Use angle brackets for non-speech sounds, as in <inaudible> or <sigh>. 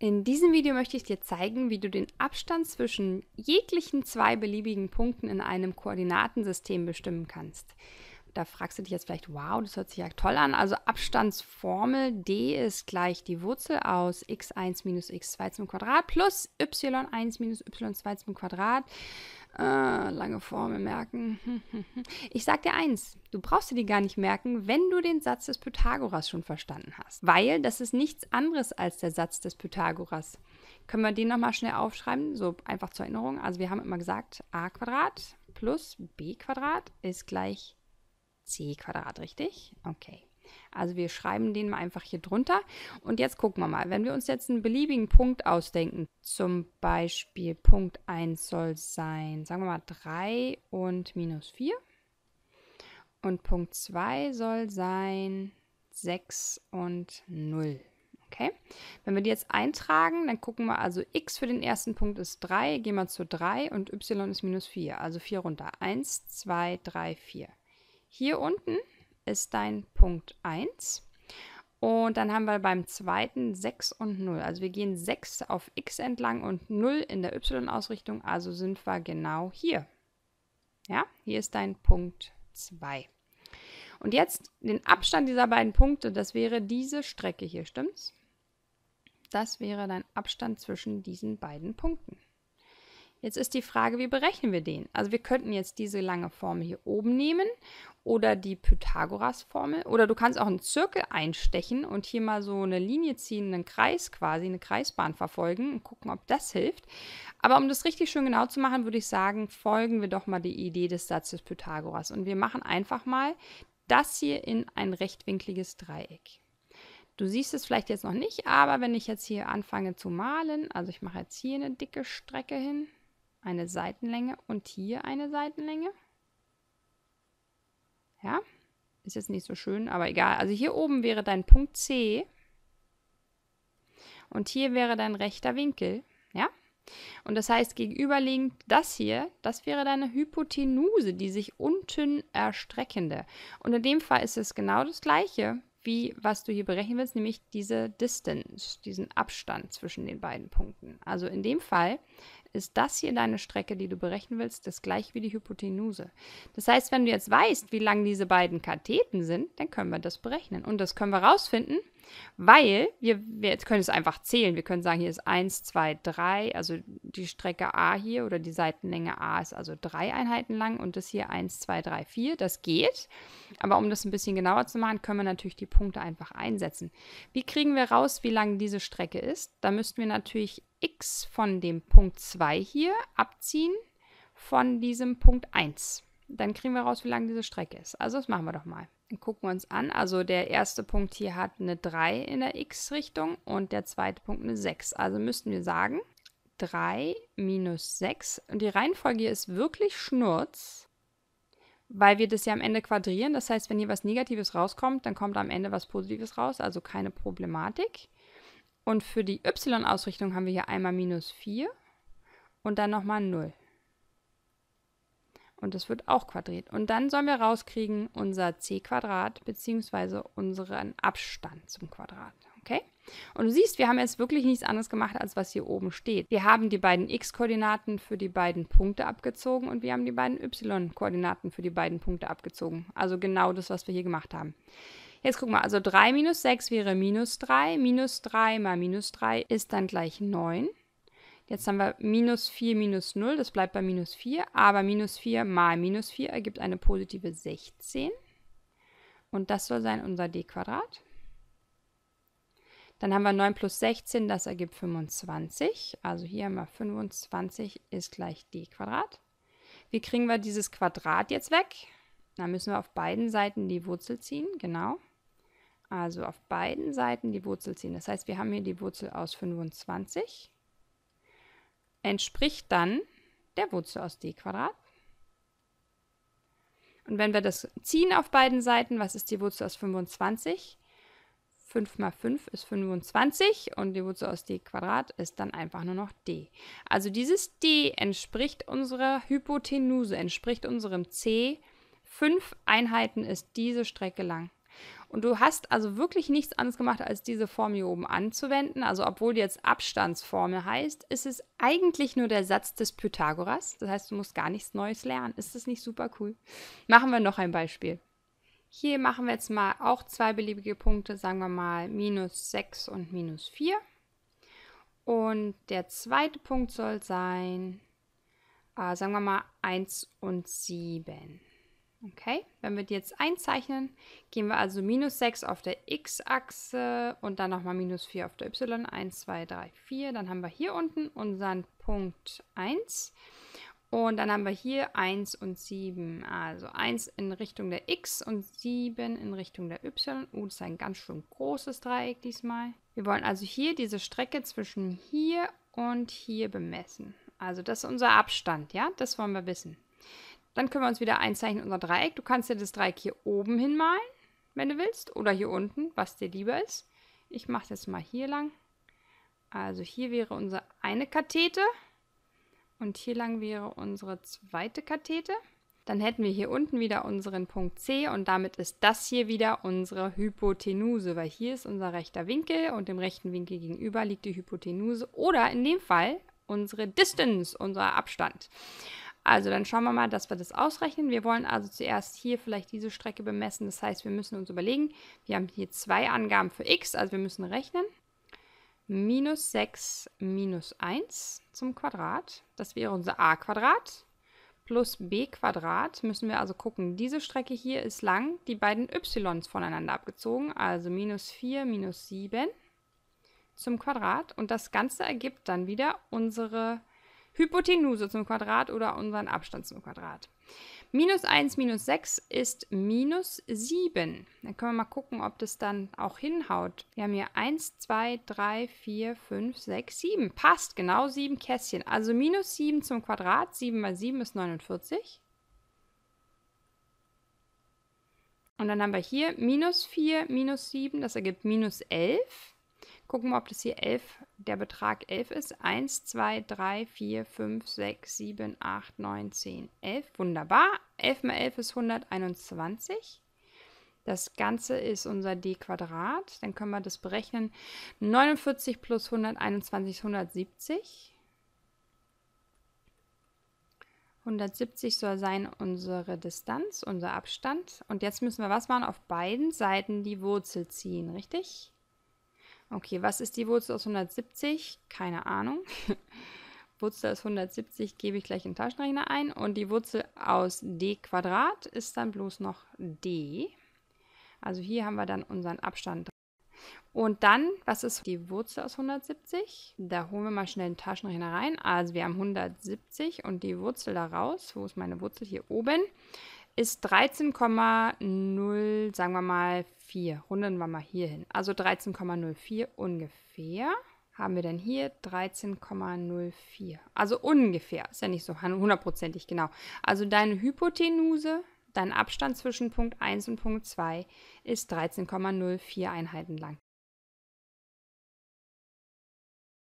In diesem Video möchte ich dir zeigen, wie du den Abstand zwischen jeglichen zwei beliebigen Punkten in einem Koordinatensystem bestimmen kannst. Da fragst du dich jetzt vielleicht, wow, das hört sich ja toll an. Also Abstandsformel d ist gleich die Wurzel aus x1 minus x2 zum Quadrat plus y1 minus y2 zum Quadrat. Äh, lange Formel merken. <laughs> Ich sag dir eins, du brauchst dir die gar nicht merken, wenn du den Satz des Pythagoras schon verstanden hast. Weil das ist nichts anderes als der Satz des Pythagoras. Können wir den nochmal schnell aufschreiben? So einfach zur Erinnerung. Also wir haben immer gesagt, a Quadrat plus b Quadrat ist gleich c Quadrat, richtig? Okay. Also wir schreiben den mal einfach hier drunter. Und jetzt gucken wir mal, wenn wir uns jetzt einen beliebigen Punkt ausdenken, zum Beispiel Punkt 1 soll sein, sagen wir mal 3 und minus 4. Und Punkt 2 soll sein 6 und 0. Okay, wenn wir die jetzt eintragen, dann gucken wir also x für den ersten Punkt ist 3, gehen wir zu 3 und y ist minus 4, also 4 runter. 1, 2, 3, 4. Hier unten ist dein Punkt 1. Und dann haben wir beim zweiten 6 und 0. Also wir gehen 6 auf x entlang und 0 in der y-Ausrichtung. Also sind wir genau hier. Ja, hier ist dein Punkt 2. Und jetzt den Abstand dieser beiden Punkte, das wäre diese Strecke hier, stimmt's? Das wäre dein Abstand zwischen diesen beiden Punkten. Jetzt ist die Frage, wie berechnen wir den? Also wir könnten jetzt diese lange Formel hier oben nehmen oder die Pythagoras-Formel oder du kannst auch einen Zirkel einstechen und hier mal so eine Linie ziehen, einen Kreis quasi, eine Kreisbahn verfolgen und gucken, ob das hilft. Aber um das richtig schön genau zu machen, würde ich sagen, folgen wir doch mal die Idee des Satzes Pythagoras und wir machen einfach mal das hier in ein rechtwinkliges Dreieck. Du siehst es vielleicht jetzt noch nicht, aber wenn ich jetzt hier anfange zu malen, also ich mache jetzt hier eine dicke Strecke hin, eine Seitenlänge und hier eine Seitenlänge. Ja, ist jetzt nicht so schön, aber egal. Also hier oben wäre dein Punkt C und hier wäre dein rechter Winkel, ja? Und das heißt, gegenüberliegend das hier, das wäre deine Hypotenuse, die sich unten erstreckende. Und in dem Fall ist es genau das gleiche, wie was du hier berechnen willst, nämlich diese Distance, diesen Abstand zwischen den beiden Punkten. Also in dem Fall ist das hier deine Strecke, die du berechnen willst, das gleiche wie die Hypotenuse. Das heißt, wenn du jetzt weißt, wie lang diese beiden Katheten sind, dann können wir das berechnen. Und das können wir rausfinden, weil wir, wir jetzt können es einfach zählen. Wir können sagen, hier ist 1, 2, 3, also die Strecke A hier oder die Seitenlänge A ist also drei Einheiten lang und das hier 1, 2, 3, 4. Das geht. Aber um das ein bisschen genauer zu machen, können wir natürlich die Punkte einfach einsetzen. Wie kriegen wir raus, wie lang diese Strecke ist? Da müssten wir natürlich x von dem Punkt 2 hier abziehen von diesem Punkt 1. Dann kriegen wir raus, wie lang diese Strecke ist. Also das machen wir doch mal. Dann gucken wir uns an. Also der erste Punkt hier hat eine 3 in der x-Richtung und der zweite Punkt eine 6. Also müssten wir sagen, 3 minus 6. Und die Reihenfolge hier ist wirklich Schnurz, weil wir das ja am Ende quadrieren. Das heißt, wenn hier was Negatives rauskommt, dann kommt am Ende was Positives raus, also keine Problematik. Und für die y-Ausrichtung haben wir hier einmal minus 4 und dann nochmal 0. Und das wird auch quadriert. Und dann sollen wir rauskriegen unser c Quadrat beziehungsweise unseren Abstand zum Quadrat. Okay? Und du siehst, wir haben jetzt wirklich nichts anderes gemacht, als was hier oben steht. Wir haben die beiden x-Koordinaten für die beiden Punkte abgezogen und wir haben die beiden y-Koordinaten für die beiden Punkte abgezogen. Also genau das, was wir hier gemacht haben. Jetzt guck mal, also 3 minus 6 wäre minus 3. Minus 3 mal minus 3 ist dann gleich 9. Jetzt haben wir minus 4 minus 0, das bleibt bei minus 4. Aber minus 4 mal minus 4 ergibt eine positive 16. Und das soll sein unser d-Quadrat. Dann haben wir 9 plus 16, das ergibt 25. Also hier haben wir 25 ist gleich d Quadrat. Wie kriegen wir dieses Quadrat jetzt weg? Da müssen wir auf beiden Seiten die Wurzel ziehen, genau also auf beiden Seiten die Wurzel ziehen. Das heißt, wir haben hier die Wurzel aus 25, entspricht dann der Wurzel aus d Und wenn wir das ziehen auf beiden Seiten, was ist die Wurzel aus 25? 5 mal 5 ist 25 und die Wurzel aus d Quadrat ist dann einfach nur noch d. Also dieses d entspricht unserer Hypotenuse, entspricht unserem c. Fünf Einheiten ist diese Strecke lang. Und du hast also wirklich nichts anderes gemacht, als diese Form hier oben anzuwenden. Also obwohl die jetzt Abstandsformel heißt, ist es eigentlich nur der Satz des Pythagoras. Das heißt, du musst gar nichts Neues lernen. Ist das nicht super cool? Machen wir noch ein Beispiel. Hier machen wir jetzt mal auch zwei beliebige Punkte, sagen wir mal minus 6 und minus 4. Und der zweite Punkt soll sein, äh, sagen wir mal 1 und 7. Okay, wenn wir die jetzt einzeichnen, gehen wir also minus 6 auf der x-Achse und dann nochmal minus 4 auf der y. 1, 2, 3, 4. Dann haben wir hier unten unseren Punkt 1. Und dann haben wir hier 1 und 7. Also 1 in Richtung der x und 7 in Richtung der y. Uh, das ist ein ganz schön großes Dreieck diesmal. Wir wollen also hier diese Strecke zwischen hier und hier bemessen. Also das ist unser Abstand, ja? Das wollen wir wissen. Dann können wir uns wieder einzeichnen unser Dreieck. Du kannst dir das Dreieck hier oben hinmalen, wenn du willst, oder hier unten, was dir lieber ist. Ich mache es jetzt mal hier lang. Also hier wäre unsere eine Kathete und hier lang wäre unsere zweite Kathete. Dann hätten wir hier unten wieder unseren Punkt C und damit ist das hier wieder unsere Hypotenuse, weil hier ist unser rechter Winkel und dem rechten Winkel gegenüber liegt die Hypotenuse oder in dem Fall unsere Distance, unser Abstand. Also dann schauen wir mal, dass wir das ausrechnen. Wir wollen also zuerst hier vielleicht diese Strecke bemessen. Das heißt, wir müssen uns überlegen, wir haben hier zwei Angaben für x, also wir müssen rechnen. Minus 6 minus 1 zum Quadrat, das wäre unser a Quadrat plus b Quadrat müssen wir also gucken. Diese Strecke hier ist lang, die beiden y's voneinander abgezogen, also minus 4 minus 7 zum Quadrat. Und das Ganze ergibt dann wieder unsere Hypotenuse zum Quadrat oder unseren Abstand zum Quadrat. Minus 1 minus 6 ist minus 7. Dann können wir mal gucken, ob das dann auch hinhaut. Wir haben hier 1, 2, 3, 4, 5, 6, 7. Passt, genau 7 Kästchen. Also minus 7 zum Quadrat. 7 mal 7 ist 49. Und dann haben wir hier minus 4, minus 7, das ergibt minus 11. Gucken wir, ob das hier 11, der Betrag 11 ist. 1, 2, 3, 4, 5, 6, 7, 8, 9, 10, 11. Wunderbar. 11 mal 11 ist 121. Das Ganze ist unser d Quadrat. Dann können wir das berechnen. 49 plus 121 ist 170. 170 soll sein unsere Distanz, unser Abstand. Und jetzt müssen wir was machen? Auf beiden Seiten die Wurzel ziehen, richtig? Okay, was ist die Wurzel aus 170? Keine Ahnung. <laughs> Wurzel aus 170 gebe ich gleich in den Taschenrechner ein. Und die Wurzel aus d Quadrat ist dann bloß noch d. Also hier haben wir dann unseren Abstand. Und dann, was ist die Wurzel aus 170? Da holen wir mal schnell einen Taschenrechner rein. Also wir haben 170 und die Wurzel daraus. Wo ist meine Wurzel? Hier oben ist 13,0, sagen wir mal 4. Runden wir mal hier hin. Also 13,04 ungefähr. Haben wir denn hier 13,04? Also ungefähr. Ist ja nicht so hundertprozentig genau. Also deine Hypotenuse, dein Abstand zwischen Punkt 1 und Punkt 2 ist 13,04 Einheiten lang.